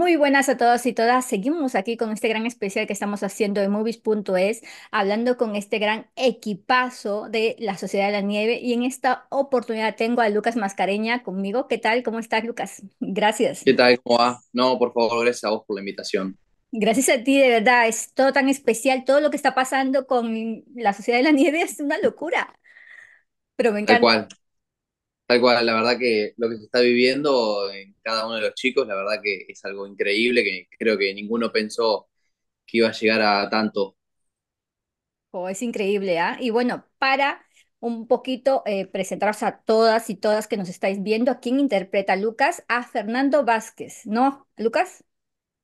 Muy buenas a todos y todas. Seguimos aquí con este gran especial que estamos haciendo de movies.es, hablando con este gran equipazo de la Sociedad de la Nieve. Y en esta oportunidad tengo a Lucas Mascareña conmigo. ¿Qué tal? ¿Cómo estás, Lucas? Gracias. ¿Qué tal? ¿Cómo No, por favor, gracias a vos por la invitación. Gracias a ti, de verdad. Es todo tan especial. Todo lo que está pasando con la Sociedad de la Nieve es una locura. Pero me encanta. Tal cual, la verdad que lo que se está viviendo en cada uno de los chicos, la verdad que es algo increíble que creo que ninguno pensó que iba a llegar a tanto. Oh, es increíble, ¿ah? Y bueno, para un poquito eh, presentaros a todas y todas que nos estáis viendo, ¿quién interpreta Lucas? A Fernando Vázquez, ¿no, Lucas?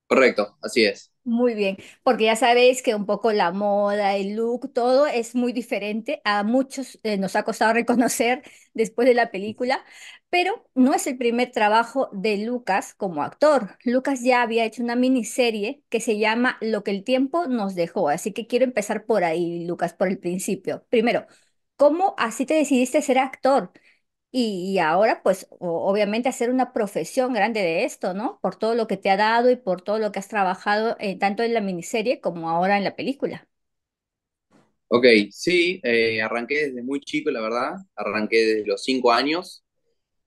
Correcto, así es. Muy bien, porque ya sabéis que un poco la moda, el look, todo es muy diferente. A muchos eh, nos ha costado reconocer después de la película, pero no es el primer trabajo de Lucas como actor. Lucas ya había hecho una miniserie que se llama Lo que el tiempo nos dejó, así que quiero empezar por ahí, Lucas, por el principio. Primero, ¿cómo así te decidiste ser actor? Y, ahora, pues, obviamente hacer una profesión grande de esto, ¿no? Por todo lo que te ha dado y por todo lo que has trabajado, eh, tanto en la miniserie como ahora en la película. Ok, sí, eh, arranqué desde muy chico, la verdad. Arranqué desde los cinco años.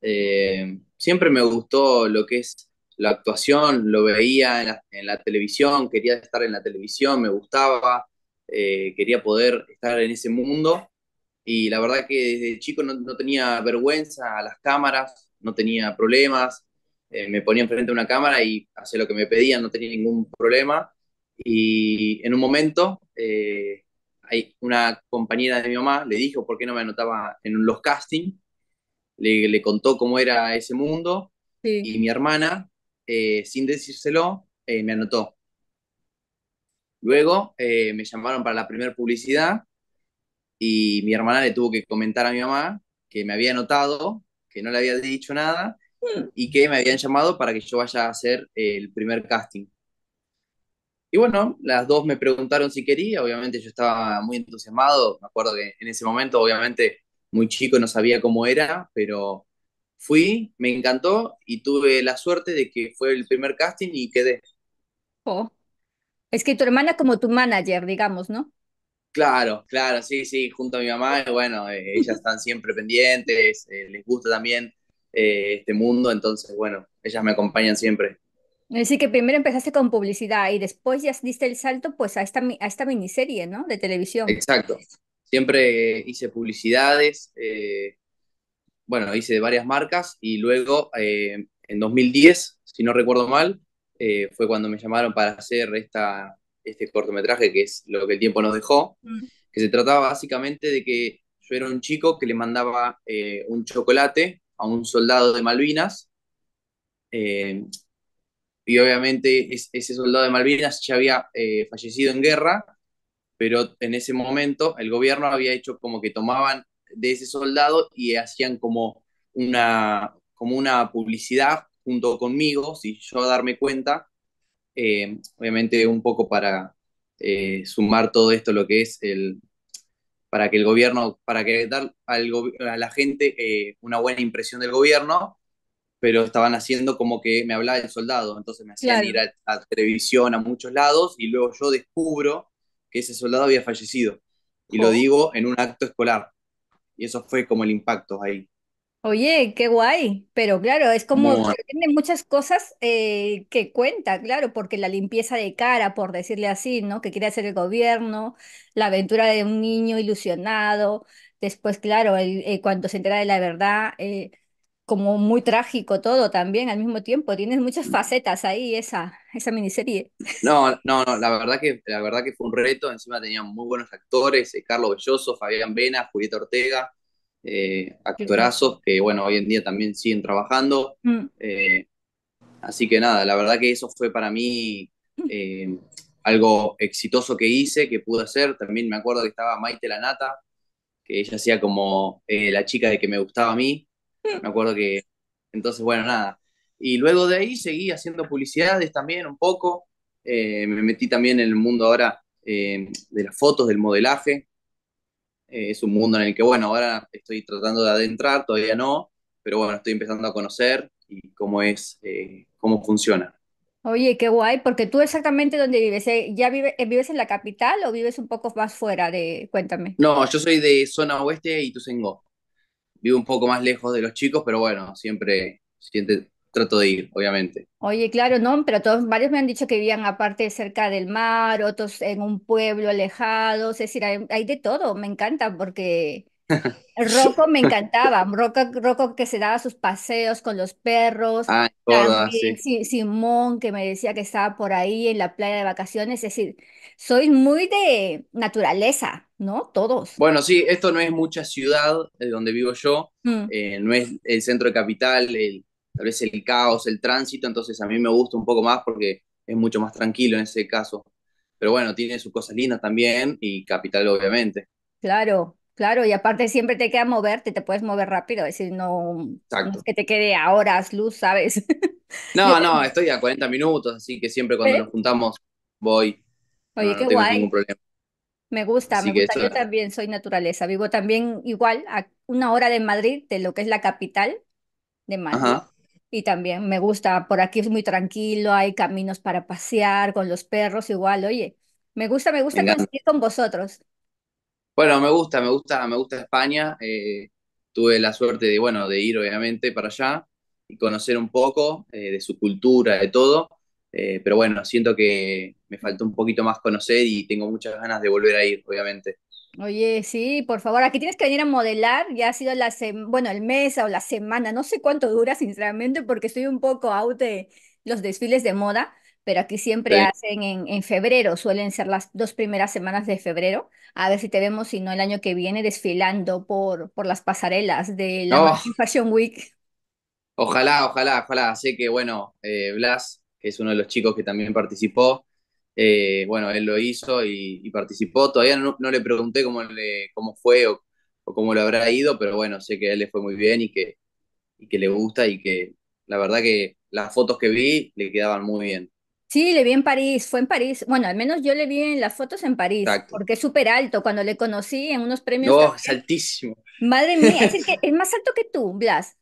Eh, siempre me gustó lo que es la actuación, lo veía en la, televisión, quería estar en la televisión, me gustaba, quería poder estar en ese mundo y la verdad que desde chico no, no tenía vergüenza a las cámaras, no tenía problemas, eh, me ponía enfrente a una cámara y hacía lo que me pedían, no tenía ningún problema. Y en un momento, eh, hay una compañera de mi mamá le dijo por qué no me anotaba en los castings, le, le, contó cómo era ese mundo y mi hermana, eh, sin decírselo, me anotó. Luego me llamaron para la primera publicidad y mi hermana le tuvo que comentar a mi mamá que me había notado, que no le había dicho nada hmm. y que me habían llamado para que yo vaya a hacer eh, el primer casting. Y bueno, las dos me preguntaron si quería, obviamente yo estaba muy entusiasmado, me acuerdo que en ese momento obviamente muy chico no sabía cómo era, pero fui, me encantó y tuve la suerte de que fue el primer casting y quedé. Oh. Es que tu hermana como tu manager, digamos, ¿no? Claro, claro, sí, sí, junto a mi mamá, bueno, eh, ellas están siempre pendientes, eh, les gusta también eh, este mundo, entonces, bueno, ellas me acompañan siempre. Así que primero empezaste con publicidad y después ya diste el salto pues a esta, a esta miniserie, ¿no? De televisión. Exacto. Siempre hice publicidades, bueno, hice de varias marcas y luego en 2010, si no recuerdo mal, fue cuando me llamaron para hacer esta este cortometraje, que es lo que el tiempo nos dejó, mm. que se trataba básicamente de que yo era un chico que le mandaba eh, un chocolate a un soldado de Malvinas. Eh, y obviamente ese soldado de Malvinas ya había eh, fallecido en guerra, pero en ese momento el gobierno había hecho como que tomaban de ese soldado y hacían como una, como una publicidad junto conmigo, si yo darme cuenta, eh, obviamente un poco para eh, sumar todo esto lo que es el para que el gobierno, para que dar a la gente eh, una buena impresión del gobierno, pero estaban haciendo como que me hablaba el soldado, entonces me hacían ir a, televisión, a muchos lados, y luego yo descubro que ese soldado había fallecido, y lo oh. digo en un acto escolar, y eso fue como el impacto ahí. Oye, qué guay, pero claro, es como, tiene muchas cosas eh, que cuenta, claro, porque la limpieza de cara, por decirle así, ¿no? Que quiere hacer el gobierno, la aventura de un niño ilusionado, después, claro, el- eh, cuando se entera de la verdad, eh, como muy trágico todo también al mismo tiempo, tienes muchas mm. facetas ahí, esa, esa miniserie. No, no, no, la verdad que, la verdad que fue un reto, encima tenían muy buenos actores, Carlos Belloso, Fabián Vena, Julieta Ortega, eh, actorazos que, bueno, hoy en día también siguen trabajando. Mm. Eh, así que nada, la verdad que eso fue para mí mm. eh, algo exitoso que hice, que pude hacer. También me acuerdo que estaba Maite Lanata, que ella hacía como la chica de que me gustaba a mí. Mm. Me acuerdo que, entonces, bueno, nada. Y luego de ahí seguí haciendo publicidades también un poco. me metí también en el mundo ahora de las fotos, del modelaje. Eh, es un mundo en el que, bueno, ahora estoy tratando de adentrar, todavía no, pero bueno, estoy empezando a conocer y cómo es, eh, cómo funciona. Oye, qué guay, porque tú exactamente dónde vives, eh, ¿ya vive, vives en la capital o vives un poco más fuera de, cuéntame? No, yo soy de zona oeste y tú Sengó. Vivo un poco más lejos de los chicos, pero bueno, siempre, siempre trato de ir, obviamente. Oye, claro, no, pero todos, varios me han dicho que vivían aparte cerca del mar, otros en un pueblo alejado, es decir, hay, de todo, me encanta porque Rocco me encantaba, Rocco, que se daba sus paseos con los perros, ah, Simón que me decía que estaba por ahí en la playa de vacaciones, es decir, soy muy de naturaleza, ¿no? Todos. Bueno, sí, esto no es mucha ciudad de eh, donde vivo yo, mm. eh, no es el centro de capital, el, tal vez el caos, el tránsito, entonces a mí me gusta un poco más porque es mucho más tranquilo en ese caso. Pero bueno, tiene sus cosas lindas también y Capital obviamente. Claro, claro, y aparte siempre te queda moverte, te puedes mover rápido, es decir, no, es que te quede a horas luz, ¿sabes? No, no, estoy a 40 minutos, así que siempre cuando nos juntamos voy. Oye, ah, qué guay. Ningún problema. Me gusta, me gusta. Yo también soy naturaleza. Vivo también igual a una hora de Madrid, de lo que es la capital de Madrid. Y también me gusta, por aquí es muy tranquilo, hay caminos para pasear con los perros, igual, oye, me gusta, me gusta Venga. con vosotros. Bueno, me gusta, me gusta, me gusta España. Eh, tuve la suerte de, bueno, de ir obviamente para allá y conocer un poco eh, de su cultura, de todo. Eh, pero bueno, siento que me faltó un poquito más conocer y tengo muchas ganas de volver a ir, obviamente. Oye, sí, por favor, aquí tienes que venir a modelar, ya ha sido la bueno, el mes o la semana, no sé cuánto dura, sinceramente, porque estoy un poco out de los desfiles de moda, pero aquí siempre hacen en, febrero, suelen ser las dos primeras semanas de febrero, a ver si te vemos, si no, el año que viene desfilando por, por las pasarelas de la Fashion Week. ojalá, ojalá, ojalá. Sé que, bueno, eh, Blas, que es uno de los chicos que también participó, eh, bueno, él lo hizo y, participó. Todavía no, le pregunté cómo, cómo fue o, cómo lo habrá ido, pero bueno, sé que a él le fue muy bien y que, y que le gusta y que la verdad que las fotos que vi le quedaban muy bien. Sí, le vi en París, fue en París. Bueno, al menos yo le vi en las fotos en París, porque es súper alto. Cuando le conocí en unos premios. No, es altísimo. Madre mía, que, es más alto que tú, Blas.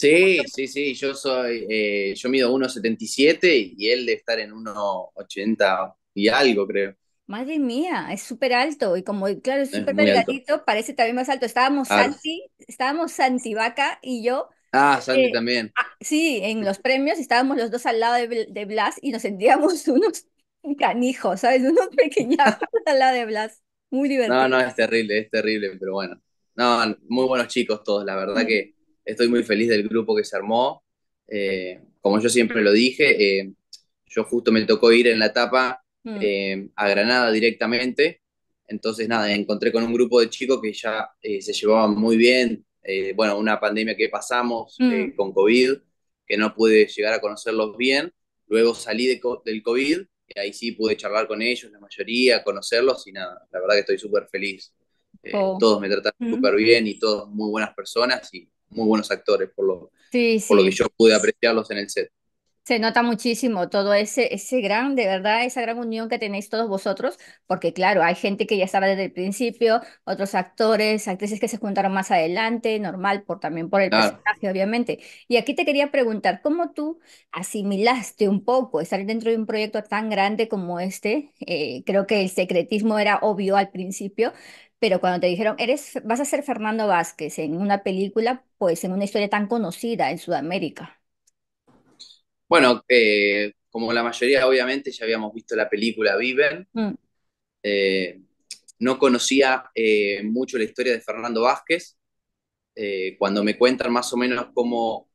Sí, sí, sí, yo soy, eh, yo mido 1,77 y él debe estar en 1,80 y algo, creo. Madre mía, es súper alto y como, claro, es súper delgadito, parece también más alto. Estábamos Santi, estábamos Santi Vaca y yo. Ah, Santi eh, también. Ah, sí, en los premios estábamos los dos al lado de, Blas y nos sentíamos unos canijos, ¿sabes? Unos pequeñajos al lado de Blas. Muy divertido. No, no, es terrible, es terrible, pero bueno. No, muy buenos chicos todos, la verdad que estoy muy feliz del grupo que se armó. Eh, como yo siempre lo dije, eh, yo justo me tocó ir en la etapa mm. eh, a Granada directamente. Entonces, nada, encontré con un grupo de chicos que ya se llevaban muy bien. bueno, una pandemia que pasamos mm. con COVID, que no pude llegar a conocerlos bien. Luego salí del COVID y ahí sí pude charlar con ellos, la mayoría, conocerlos y nada, la verdad que estoy súper feliz. Oh. Todos me trataron mm. súper bien y todos muy buenas personas y muy buenos actores, por lo, por lo que yo pude apreciarlos en el set. Se nota muchísimo todo ese, ese gran, de verdad, esa gran unión que tenéis todos vosotros, porque claro, hay gente que ya estaba desde el principio, otros actores, actrices que se juntaron más adelante, normal, por, también por el personaje, obviamente. Y aquí te quería preguntar, ¿cómo tú asimilaste un poco estar dentro de un proyecto tan grande como este? Eh, creo que el secretismo era obvio al principio, pero cuando te dijeron, eres, vas a ser Fernando Vázquez en una película, pues en una historia tan conocida en Sudamérica. Bueno, eh, como la mayoría, obviamente, ya habíamos visto la película Viven. Mm. Eh, no conocía eh, mucho la historia de Fernando Vázquez. cuando me cuentan más o menos cómo,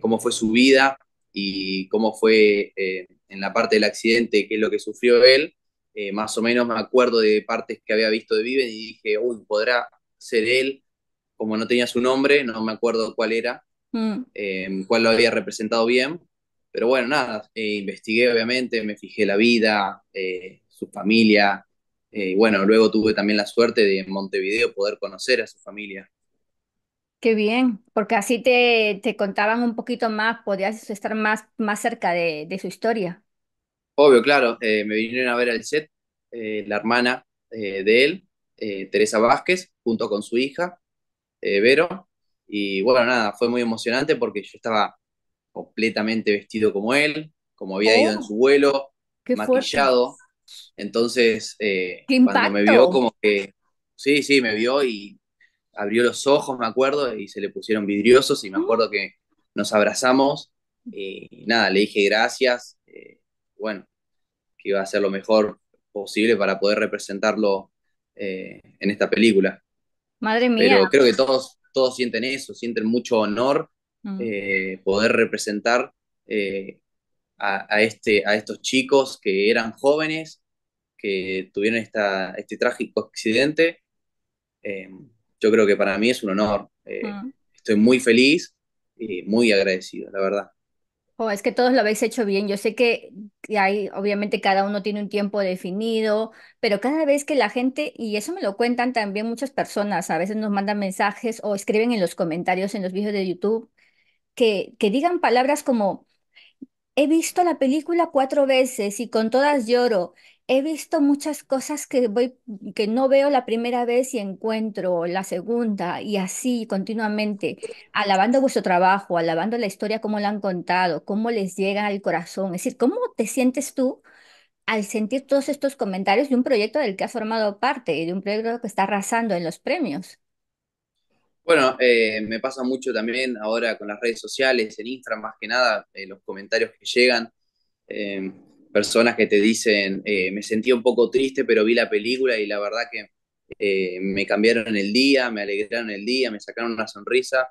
cómo fue su vida y cómo fue en la parte del accidente, qué es lo que sufrió él, eh, más o menos me acuerdo de partes que había visto de Viven y dije, uy, podrá ser él. Como no tenía su nombre, no me acuerdo cuál era, mm. em, cuál lo había representado bien. Pero bueno, nada, eh, investigué obviamente, me fijé la vida, eh, su familia. y bueno, luego tuve también la suerte de en Montevideo poder conocer a su familia. Qué bien, porque así te, te contaban un poquito más, podías estar más, más cerca de, de su historia. Obvio, claro, eh, me vinieron a ver al set eh, la hermana eh, de él, Teresa Vázquez, junto con su hija, Vero. Y bueno, nada, fue muy emocionante porque yo estaba completamente vestido como él, como había ido en oh, su vuelo, maquillado. Entonces, cuando me vio, como que, sí, sí, me vio y abrió los ojos, me acuerdo, y se le pusieron vidriosos y me acuerdo ah. que nos abrazamos. y nada, le dije gracias. bueno, que iba a ser lo mejor posible para poder representarlo eh, en esta película. Madre mía. Pero creo que todos, todos sienten eso, sienten mucho honor mm. eh, poder representar eh, a, este, a estos chicos que eran jóvenes, que tuvieron esta, este trágico accidente. yo creo que para mí es un honor. Mm. Estoy muy feliz y muy agradecido, la verdad. Oh, es que todos lo habéis hecho bien. Yo sé que hay, obviamente, cada uno tiene un tiempo definido, pero cada vez que la gente, y eso me lo cuentan también muchas personas, a veces nos mandan mensajes o escriben en los comentarios en los vídeos de YouTube, que, que digan palabras como, he visto la película cuatro veces y con todas lloro, he visto muchas cosas que voy, que no veo la primera vez y encuentro la segunda y así continuamente, alabando vuestro trabajo, alabando la historia, cómo la han contado, cómo les llega al corazón. Es decir, ¿cómo te sientes tú al sentir todos estos comentarios de un proyecto del que has formado parte y de un proyecto que está arrasando en los premios? Bueno, eh, me pasa mucho también ahora con las redes sociales, en Instagram más que nada, eh, los comentarios que llegan. Eh, personas que te dicen, eh, me sentí un poco triste, pero vi la película y la verdad que eh, me cambiaron el día, me alegraron el día, me sacaron una sonrisa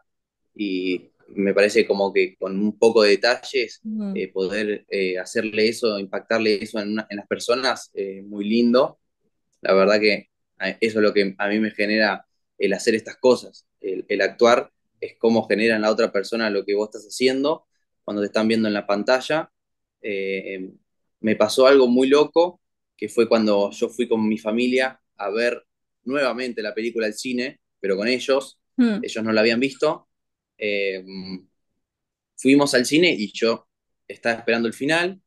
y me parece como que con un poco de detalles eh, poder hacerle eso, impactarle eso en, las personas, muy lindo. La verdad que eso es lo que a mí me genera el hacer estas cosas, el, actuar es como genera en la otra persona lo que vos estás haciendo cuando te están viendo en la pantalla me pasó algo muy loco, que fue cuando yo fui con mi familia a ver nuevamente la película al cine, pero con ellos, hmm. ellos no la habían visto. Em, fuimos al cine y yo estaba esperando el final,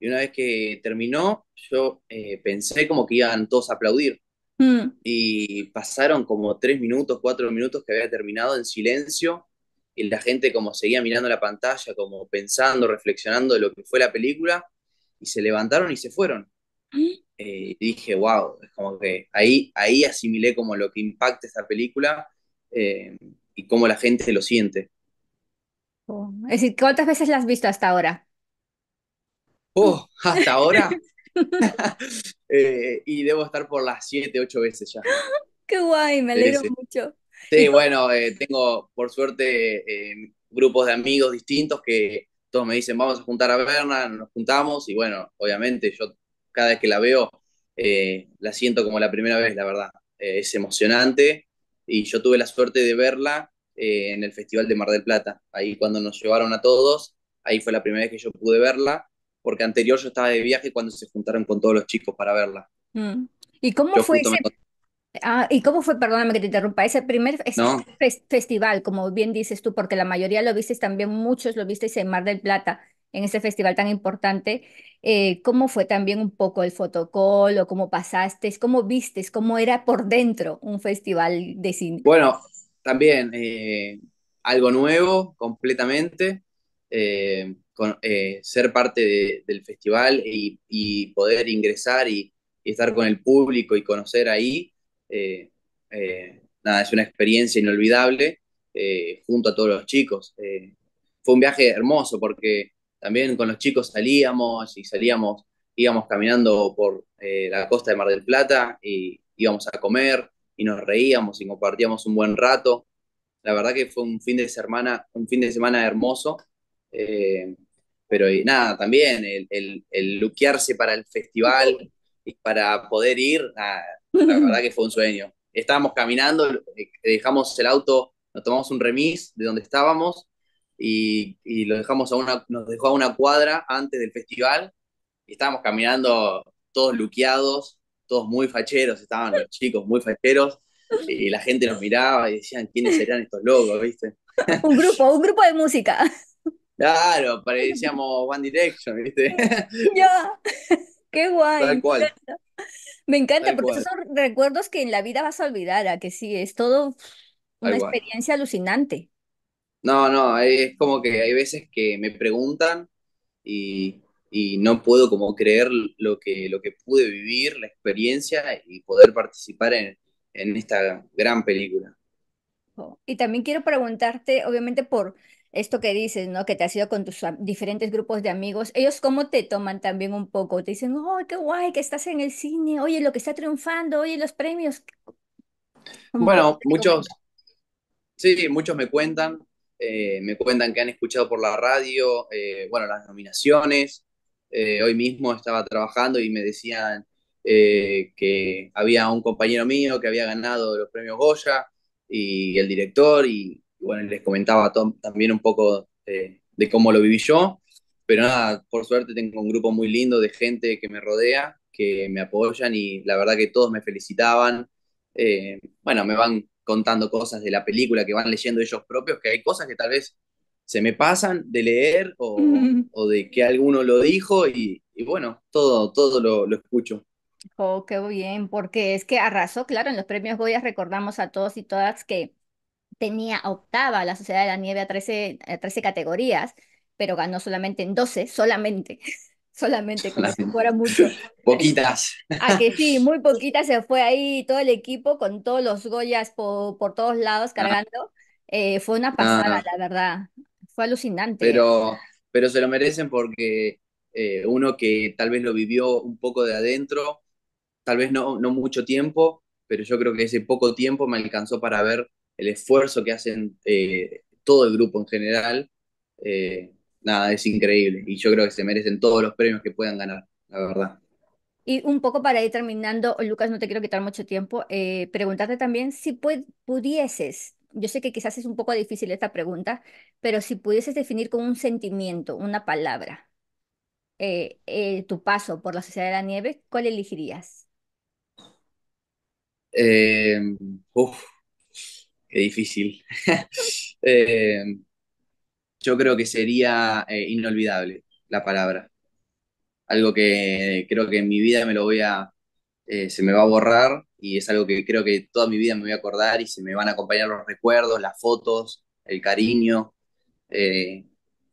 y una vez que terminó, yo eh, pensé como que iban todos a aplaudir. Hmm. Y pasaron como tres minutos, cuatro minutos que había terminado en silencio y la gente como seguía mirando la pantalla, como pensando, reflexionando de lo que fue la película y se levantaron y se fueron. ¿Eh? Eh, y dije, wow, es como que ahí, ahí asimilé como lo que impacta esta película eh, y cómo la gente lo siente. Oh, es decir, ¿cuántas veces la has visto hasta ahora? Oh, hasta ahora. y debo estar por las siete, ocho veces ya. Qué guay, me alegro mucho. Sí, bueno, tengo por suerte grupos de amigos distintos que todos me dicen, vamos a juntar a Berna, nos juntamos y bueno, obviamente yo cada vez que la veo eh, la siento como la primera vez, la verdad. Eh, es emocionante y yo tuve la suerte de verla eh, en el Festival de Mar del Plata. Ahí cuando nos llevaron a todos, ahí fue la primera vez que yo pude verla, porque anterior yo estaba de viaje cuando se juntaron con todos los chicos para verla. Mm. ¿Y cómo fue ese, Ah, ¿y cómo fue, perdóname que te interrumpa, ese primer festival, como bien dices tú, porque la mayoría lo viste también, muchos lo visteis en Mar del Plata, en ese festival tan importante, eh, ¿cómo fue también un poco el o cómo pasaste cómo visteis, cómo era por dentro un festival de cine? Bueno, también eh, algo nuevo completamente, eh, con, eh, ser parte del festival y, y poder ingresar y, y estar con el público y conocer ahí eh, eh, nada, es una experiencia inolvidable eh, junto a todos los chicos. fue un viaje hermoso porque también con los chicos salíamos y salíamos, íbamos caminando por la costa de Mar del Plata y íbamos a comer y nos reíamos y compartíamos un buen rato. La verdad que fue un fin de semana, un fin de semana hermoso. pero y, nada, también el, el, luquearse para el festival y para poder ir, a la verdad que fue un sueño. Estábamos caminando, eh, dejamos el auto, nos tomamos un remis de donde estábamos y, y lo dejamos a una, nos dejó a una cuadra antes del festival y estábamos caminando todos luqueados, todos muy facheros, estaban los chicos muy facheros y la gente nos miraba y decían, ¿quiénes serían estos locos, viste? Un grupo, un grupo de música. Claro, parecíamos One Direction, ¿viste? Ya, qué guay. Tal cual. Me encanta, porque esos son recuerdos que en la vida vas a olvidar, a que sí, es todo una experiencia alucinante. No, no, es como que hay veces que me preguntan y, no puedo como creer lo que, lo que pude vivir, la experiencia y poder participar en, esta gran película. Oh, y también quiero preguntarte, obviamente, por esto que dices, ¿no? Que te has ido con tus diferentes grupos de amigos, ellos cómo te toman también un poco, te dicen, oh, qué guay que estás en el cine, oye, lo que está triunfando, oye, los premios. Bueno, muchos, sí, muchos me cuentan, eh, me cuentan que han escuchado por la radio, eh, bueno, las nominaciones, eh, hoy mismo estaba trabajando y me decían que había un compañero mío que había ganado los premios Goya y el director y bueno, les comentaba también un poco de, cómo lo viví yo, pero nada, por suerte tengo un grupo muy lindo de gente que me rodea, que me apoyan y la verdad que todos me felicitaban. Eh, bueno, me van contando cosas de la película que van leyendo ellos propios, que hay cosas que tal vez se me pasan de leer o, de que alguno lo dijo y, bueno, todo, todo lo, lo, escucho. Oh, qué bien, porque es que arrasó, claro, en los premios Goya recordamos a todos y todas que tenía, octava la Sociedad de la Nieve a 13, categorías, pero ganó solamente en 12, solamente, solamente, como si fuera mucho. Poquitas. A ah, que sí, muy poquitas se fue ahí todo el equipo con todos los Goyas por, por todos lados ah. cargando. Eh, fue una ah. pasada, la verdad. Fue alucinante. Pero, pero se lo merecen porque eh, uno que tal vez lo vivió un poco de adentro, tal vez no, no mucho tiempo, pero yo creo que ese poco tiempo me alcanzó para ver el esfuerzo que hacen eh, todo el grupo en general, eh, nada, es increíble. Y yo creo que se merecen todos los premios que puedan ganar, la verdad. Y un poco para ir terminando, Lucas, no te quiero quitar mucho tiempo, eh, preguntarte también si pudieses, yo sé que quizás es un poco difícil esta pregunta, pero si pudieses definir con un sentimiento, una palabra, tu paso por la Sociedad de la Nieve, ¿cuál elegirías? Em, uf, Qué difícil. Eh, yo creo que sería eh, inolvidable la palabra. Algo que creo que en mi vida me lo voy a, eh, se me va a borrar y es algo que creo que toda mi vida me voy a acordar y se me van a acompañar los recuerdos, las fotos, el cariño.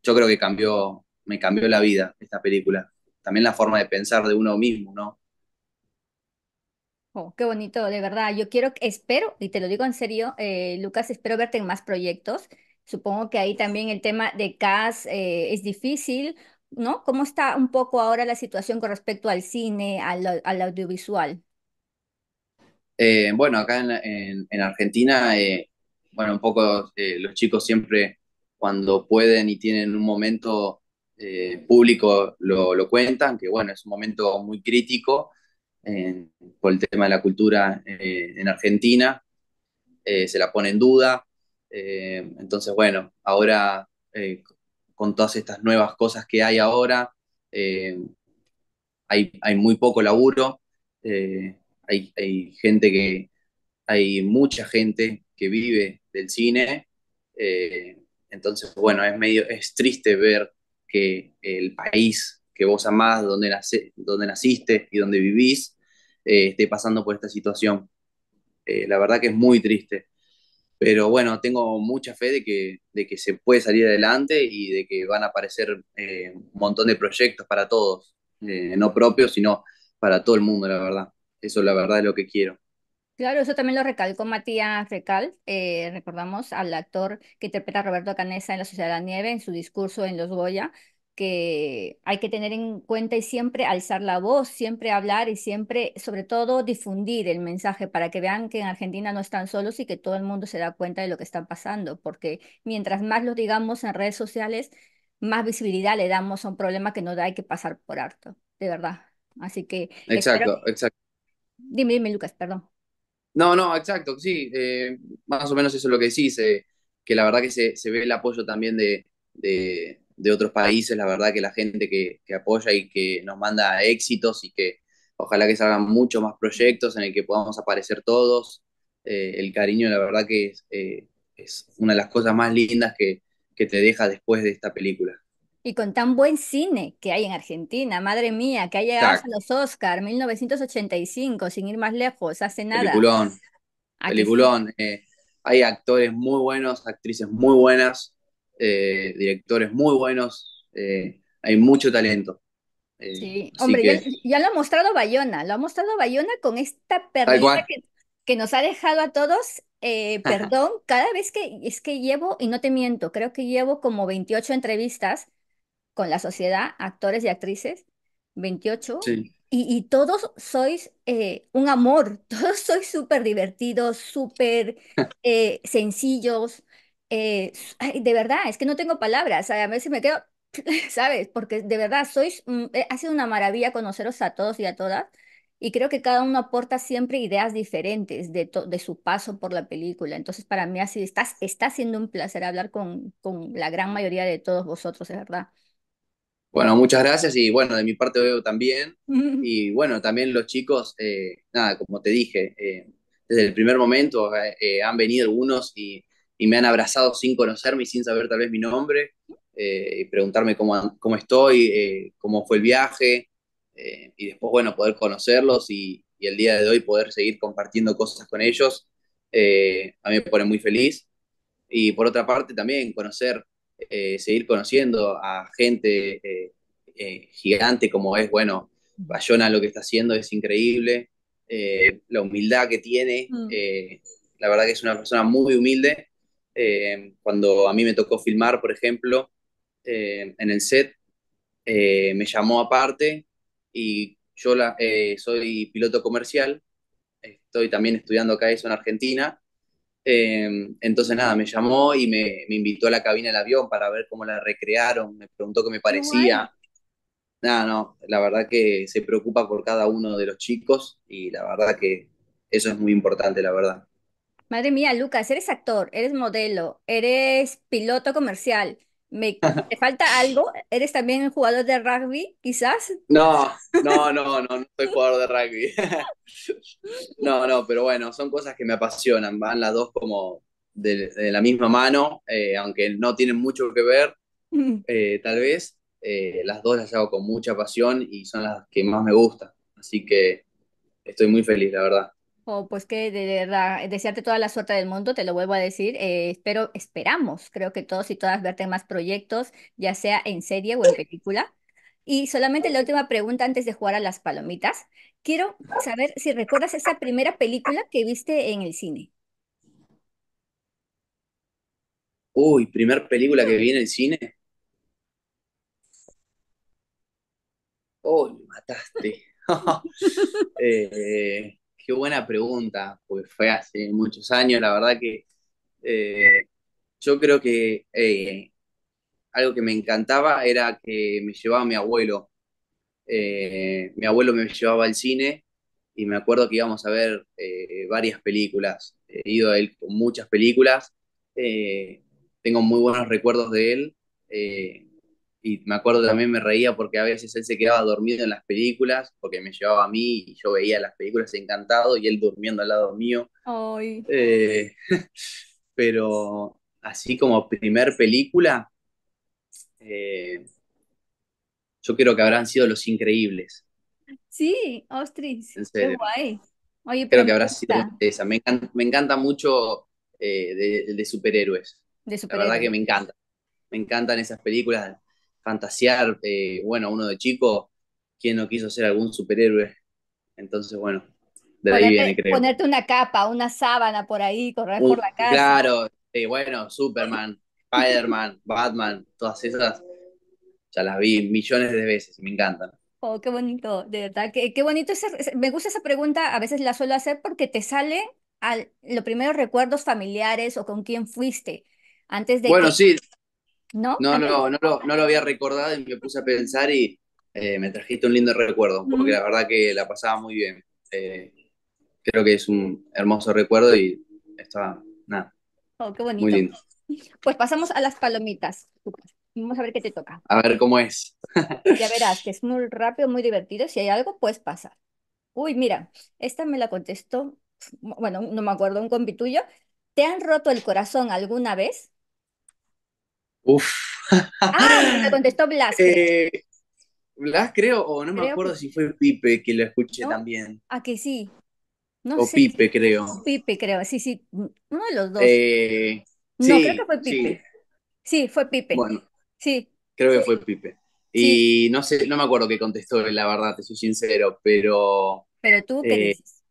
yo creo que cambió, me cambió la vida esta película. También la forma de pensar de uno mismo, ¿no? Oh, qué bonito, de verdad. Yo quiero, espero, y te lo digo en serio, eh, Lucas, espero verte en más proyectos. Supongo que ahí también el tema de CAS eh, es difícil, ¿no? ¿Cómo está un poco ahora la situación con respecto al cine, al, audiovisual? Eh, bueno, acá en, Argentina, bueno, un poco los chicos siempre cuando pueden y tienen un momento público lo cuentan, que bueno, es un momento muy crítico por el tema de la cultura eh, en Argentina, eh, se la pone en duda. Eh, entonces, bueno, ahora con todas estas nuevas cosas que hay ahora, hay, muy poco laburo, hay, gente que, hay mucha gente que vive del cine. entonces, bueno, es medio, es triste ver que el país que vos amás, donde, nace, donde naciste y donde vivís, eh, esté pasando por esta situación. Eh, la verdad que es muy triste. Pero bueno, tengo mucha fe de que, de que se puede salir adelante y de que van a aparecer eh, un montón de proyectos para todos, no propios, sino para todo el mundo, la verdad. Eso la verdad es lo que quiero. Claro, eso también lo recalcó Matías Recal, recordamos al actor que interpreta a Roberto Canesa en La Sociedad de la Nieve, en su discurso en Los Goya, que hay que tener en cuenta y siempre alzar la voz, siempre hablar y siempre, sobre todo, difundir el mensaje para que vean que en Argentina no están solos y que todo el mundo se da cuenta de lo que está pasando, porque mientras más lo digamos en redes sociales, más visibilidad le damos a un problema que no hay que pasar por alto, de verdad. Así que... Exacto, exacto. Dime, dime, Lucas, perdón. No, no, exacto, sí, eh, más o menos eso es lo que decís, eh, que la verdad que se, se ve el apoyo también de, de de otros países, la verdad que la gente que, apoya y que nos manda éxitos y que ojalá que salgan muchos más proyectos en el que podamos aparecer todos. Eh, el cariño, la verdad que eh, es, una de las cosas más lindas que, te deja después de esta película. Y con tan buen cine que hay en Argentina, madre mía, que ha llegado a los Oscars 1985, sin ir más lejos, hace nada. Peliculón, ah, eh, hay actores muy buenos, actrices muy buenas. Eh, directores muy buenos, eh, hay mucho talento. Eh, sí, hombre, ya, lo ha mostrado Bayona, lo ha mostrado Bayona con esta perrita que, nos ha dejado a todos. perdón, cada vez que es que llevo, y no te miento, creo que llevo como 28 entrevistas con la sociedad, actores y actrices, 28, Y, todos sois un amor, todos sois súper divertidos, súper sencillos, eh, de verdad, es que no tengo palabras, a ver si me quedo, ¿sabes? Porque de verdad, sois, mm, eh, ha sido una maravilla conoceros a todos y a todas. Y creo que cada uno aporta siempre ideas diferentes de, de su paso por la película. Entonces, para mí así está, está siendo un placer hablar con, la gran mayoría de todos vosotros, es verdad. Bueno, muchas gracias y bueno, de mi parte veo también. Y bueno, también los chicos, eh, nada, como te dije, desde el primer momento han venido algunos y y me han abrazado sin conocerme y sin saber tal vez mi nombre, eh, y preguntarme cómo, cómo estoy, eh, cómo fue el viaje, eh, y después, bueno, poder conocerlos y, y, el día de hoy poder seguir compartiendo cosas con ellos, a mí me pone muy feliz. Y por otra parte también conocer, seguir conociendo a gente gigante como es, bueno, Bayona lo que está haciendo es increíble, la humildad que tiene, mm. la verdad que es una persona muy humilde eh, cuando a mí me tocó filmar, por ejemplo, eh, en el set, eh, me llamó aparte y yo soy piloto comercial, estoy también estudiando acá eso en Argentina. entonces nada, me llamó y me, me, invitó a la cabina del avión para ver cómo la recrearon, me preguntó qué me parecía. Nada, no, la verdad que se preocupa por cada uno de los chicos y la verdad que eso es muy importante, la verdad. Madre mía, Lucas, eres actor, eres modelo, eres piloto comercial. Me, ¿te falta algo? ¿Eres también un jugador de rugby, quizás? No, no, no, no, no soy jugador de rugby. No, no, pero bueno, son cosas que me apasionan, van las dos como de, la misma mano, eh, aunque no tienen mucho que ver, eh, tal vez, eh, las dos las hago con mucha pasión y son las que más me gustan, así que estoy muy feliz, la verdad pues que de verdad, eh, desearte toda la suerte del mundo, te lo vuelvo a decir. Eh, espero, esperamos, creo que todos y todas verte más proyectos, ya sea en serie o en película. Y solamente la última pregunta antes de jugar a las palomitas. Quiero saber si recuerdas esa primera película que viste en el cine. Uy, primer película que vi en el cine. Uy, me mataste. Eh, qué buena pregunta, Pues fue hace muchos años, la verdad que eh, yo creo que eh, algo que me encantaba era que me llevaba mi abuelo. Eh, mi abuelo me llevaba al cine y me acuerdo que íbamos a ver varias películas. He ido a él con muchas películas. tengo muy buenos recuerdos de él. Y me acuerdo también me reía porque a veces él se quedaba dormido en las películas, porque me llevaba a mí y yo veía las películas encantado y él durmiendo al lado mío. Eh, pero así como primer película, eh, yo creo que habrán sido Los Increíbles. Sí, ostris, qué guay. creo que habrá sido esa. Me encanta, mucho el eh, de, superhéroes. de superhéroes. La verdad que me encanta. Me encantan esas películas fantasear, eh, bueno, uno de chico, quien no quiso ser algún superhéroe? Entonces, bueno, de ahí viene, creo. Ponerte una capa, una sábana por ahí, correr por la casa. Claro, bueno, Superman, Spider-Man, Batman, todas esas, ya las vi millones de veces, me encantan. Oh, qué bonito, de verdad, qué, bonito. me gusta esa pregunta, a veces la suelo hacer porque te sale al, los primeros recuerdos familiares o con quién fuiste. Antes de bueno, sí, no, no, no, no, lo, había recordado y me puse a pensar y eh, me trajiste un lindo recuerdo, porque la verdad que la pasaba muy bien. Eh, creo que es un hermoso recuerdo y está, nada. Oh, qué bonito. Muy lindo. Pues pasamos a las palomitas. Vamos a ver qué te toca. A ver cómo es. ya verás que es muy rápido, muy divertido. Si hay algo, puedes pasar Uy, mira, esta me la contestó, bueno, no me acuerdo, un compituyo. ¿Te han roto el corazón alguna vez? Uf. Ah, me contestó Blas. Eh, Blas, creo, o no me acuerdo si fue Pipe que lo escuché también. Ah, que sí. o Pipe, creo. Pipe, creo, sí, sí. Uno de los dos. Eh, no, creo que fue Pipe. Sí. fue Pipe. sí. Creo que fue Pipe. Y no sé, no me acuerdo qué contestó, la verdad, te soy sincero, pero. Pero tú, ¿qué eh, dices?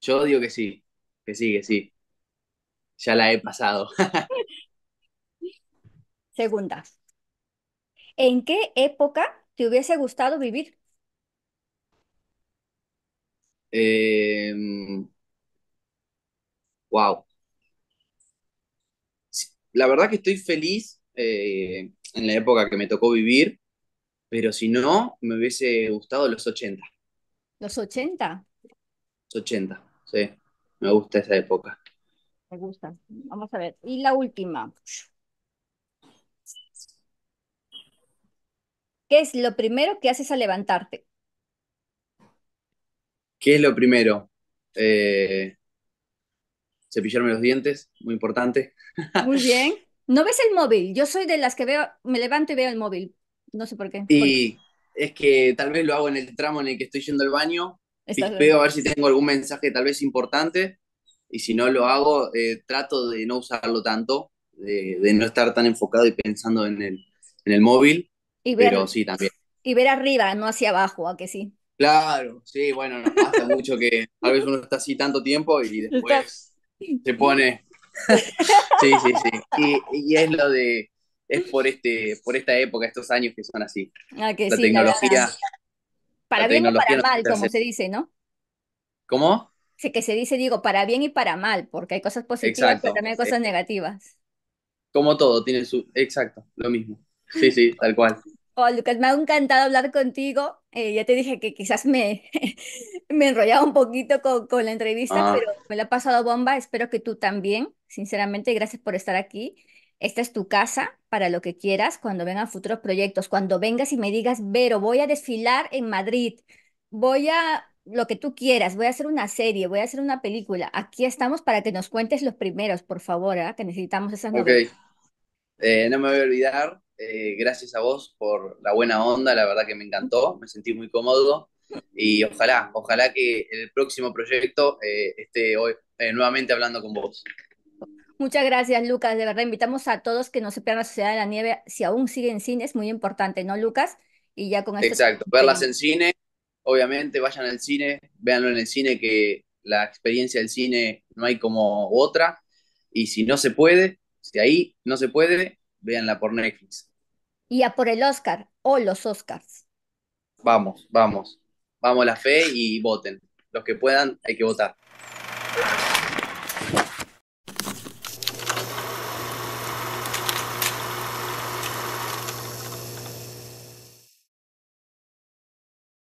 Yo digo que sí, que sí, que sí. Ya la he pasado. Segunda, ¿en qué época te hubiese gustado vivir? wow. Em, la verdad que estoy feliz eh, en la época que me tocó vivir, pero si no, me hubiese gustado los 80. ¿Los 80? Los 80, sí. Me gusta esa época. Me gusta. Vamos a ver. Y la última. ¿Qué es lo primero que haces al levantarte? ¿Qué es lo primero? Eh, cepillarme los dientes, muy importante. Muy bien. ¿No ves el móvil? Yo soy de las que veo, me levanto y veo el móvil. No sé por qué. Y es que tal vez lo hago en el tramo en el que estoy yendo al baño. Veo a ver si tengo algún mensaje tal vez importante. Y si no lo hago, eh, trato de no usarlo tanto, de, no estar tan enfocado y pensando en el, en el móvil. Y ver, Y ver arriba, no hacia abajo, ¿a que sí? Claro, sí, bueno, nos pasa mucho que a veces uno está así tanto tiempo y después se pone... sí, sí, sí. Y, es lo de... Es por, este, por esta época, estos años que son así. Ah, que la sí, tecnología... para bien y para mal, como se dice, ¿no? ¿Cómo? Sí, que se dice, digo, para bien y para mal, porque hay cosas positivas, pero también hay cosas eh, negativas. Como todo, tiene su... Exacto, lo mismo. Sí, sí, tal cual. Oh, Lucas, me ha encantado hablar contigo. Eh, ya te dije que quizás me, me enrollaba un poquito con, la entrevista, ah. pero me la ha pasado bomba. Espero que tú también, sinceramente, gracias por estar aquí. Esta es tu casa para lo que quieras cuando vengan futuros proyectos, cuando vengas y me digas, Vero, voy a desfilar en Madrid, voy a lo que tú quieras, voy a hacer una serie, voy a hacer una película. Aquí estamos para que nos cuentes los primeros, por favor, ¿ah? que necesitamos esas okay. eh, no me voy a olvidar, eh, gracias a vos por la buena onda, la verdad que me encantó, me sentí muy cómodo y ojalá, ojalá que el próximo proyecto eh, esté hoy eh, nuevamente hablando con vos. Muchas gracias, Lucas. De verdad, invitamos a todos que no se pierdan la Sociedad de la Nieve. Si aún siguen en cine, es muy importante, ¿no, Lucas? Y ya con Exacto, verlas en cine. Obviamente, vayan al cine, véanlo en el cine, que la experiencia del cine no hay como otra. Y si no se puede, si ahí no se puede, véanla por Netflix. Y a por el Oscar o los Oscars. Vamos, vamos. Vamos a la fe y voten. Los que puedan, hay que votar.